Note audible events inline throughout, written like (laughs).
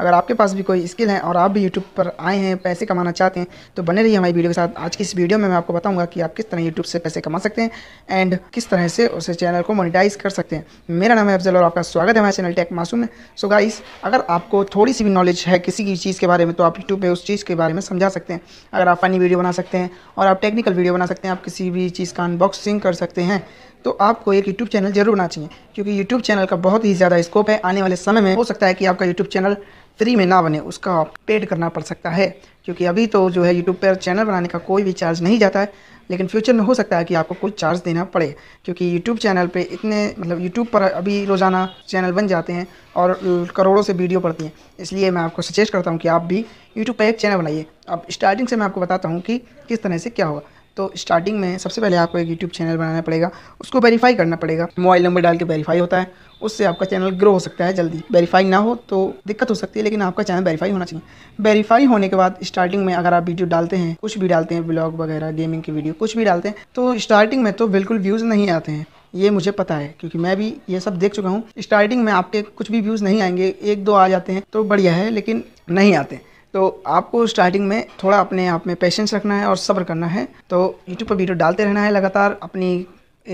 अगर आपके पास भी कोई स्किल है और आप भी यूट्यूब पर आए हैं पैसे कमाना चाहते हैं तो बने रहिए हमारी वीडियो के साथ आज की इस वीडियो में मैं आपको बताऊंगा कि आप किस तरह यूट्यूब से पैसे कमा सकते हैं एंड किस तरह से उसे चैनल को मोनिटाइज कर सकते हैं मेरा नाम है अफजल और आपका स्वागत है हमारे चैनल टेक मासूम में सो गाइस अगर आपको थोड़ी सी भी नॉलेज है किसी भी चीज़ के बारे में तो आप यूट्यूब पर उस चीज़ के बारे में समझा सकते हैं अगर आप फनी वीडियो बना सकते हैं और आप टेक्निकल वीडियो बना सकते हैं आप किसी भी चीज़ का अनबॉक्सिंग कर सकते हैं तो आपको एक यूट्यूब चैनल जरूर बनाना चाहिए क्योंकि यूट्यूब चैनल का बहुत ही ज़्यादा स्कोप है आने वाले समय में हो सकता है कि आपका यूट्यूब चैनल फ्री में ना बने उसका पेड करना पड़ सकता है क्योंकि अभी तो जो है यूट्यूब पर चैनल बनाने का कोई भी चार्ज नहीं जाता है लेकिन फ्यूचर में हो सकता है कि आपको कुछ चार्ज देना पड़े क्योंकि यूट्यूब चैनल पे इतने मतलब यूट्यूब पर अभी रोज़ाना चैनल बन जाते हैं और करोड़ों से वीडियो पड़ती हैं इसलिए मैं आपको सजेस्ट करता हूँ कि आप भी यूट्यूब पर एक चैनल बनाइए अब स्टार्टिंग से मैं आपको बताता हूँ कि किस तरह से क्या होगा तो स्टार्टिंग में सबसे पहले आपको एक यूट्यूब चैनल बनाना पड़ेगा उसको वेरीफाई करना पड़ेगा मोबाइल नंबर डाल के वेरीफाई होता है उससे आपका चैनल ग्रो हो सकता है जल्दी वेरीफाई ना हो तो दिक्कत हो सकती है लेकिन आपका चैनल वेरीफाई होना चाहिए वेरीफाई होने के बाद स्टार्टिंग में अगर आप वीडियो डालते हैं कुछ भी डालते हैं ब्लॉग वगैरह गेमिंग की वीडियो कुछ भी डालते हैं तो स्टार्टिंग में तो बिल्कुल व्यूज़ नहीं आते हैं ये मुझे पता है क्योंकि मैं भी ये सब देख चुका हूँ स्टार्टिंग में आपके कुछ भी व्यूज़ नहीं आएंगे एक दो आ जाते हैं तो बढ़िया है लेकिन नहीं आते हैं तो आपको स्टार्टिंग में थोड़ा अपने आप में पेशेंस रखना है और सब्र करना है तो यूट्यूब पर वीडियो डालते रहना है लगातार अपनी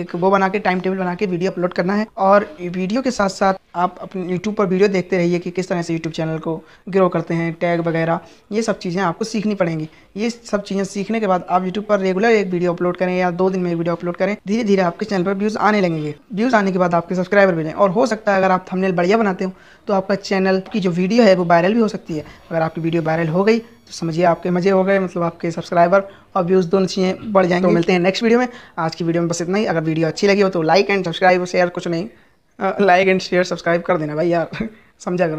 एक वो बना के टाइम टेबल बना के वीडियो अपलोड करना है और वीडियो के साथ साथ आप अपने यूट्यूब पर वीडियो देखते रहिए कि किस तरह से यूट्यूब चैनल को ग्रो करते हैं टैग वगैरह ये सब चीज़ें आपको सीखनी पड़ेंगी ये सब चीज़ें सीखने के बाद आप यूट्यूब पर रेगुलर एक वीडियो अपलोड करें या दो दिन में एक वीडियो अपलोड करें धीरे धीरे आपके चैनल पर व्यूज़ आने लगेंगे व्यूज़ आने के बाद आपके सब्सक्राइबर मिलें और हो सकता है अगर आप थमनेल बढ़िया बनाते हो तो आपका चैनल की जो वीडियो है वो वायरल भी हो सकती है अगर आपकी वीडियो वायरल हो गई तो समझिए आपके मजे हो गए मतलब आपके सब्सक्राइबर और व्यूज़ दोनों चीज़ें बढ़ जाएंगे तो मिलते हैं नेक्स्ट वीडियो में आज की वीडियो में बस इतना ही अगर वीडियो अच्छी लगी हो तो लाइक एंड सब्सक्राइब शेयर कुछ नहीं लाइक एंड शेयर सब्सक्राइब कर देना भाई यार (laughs) समझा करो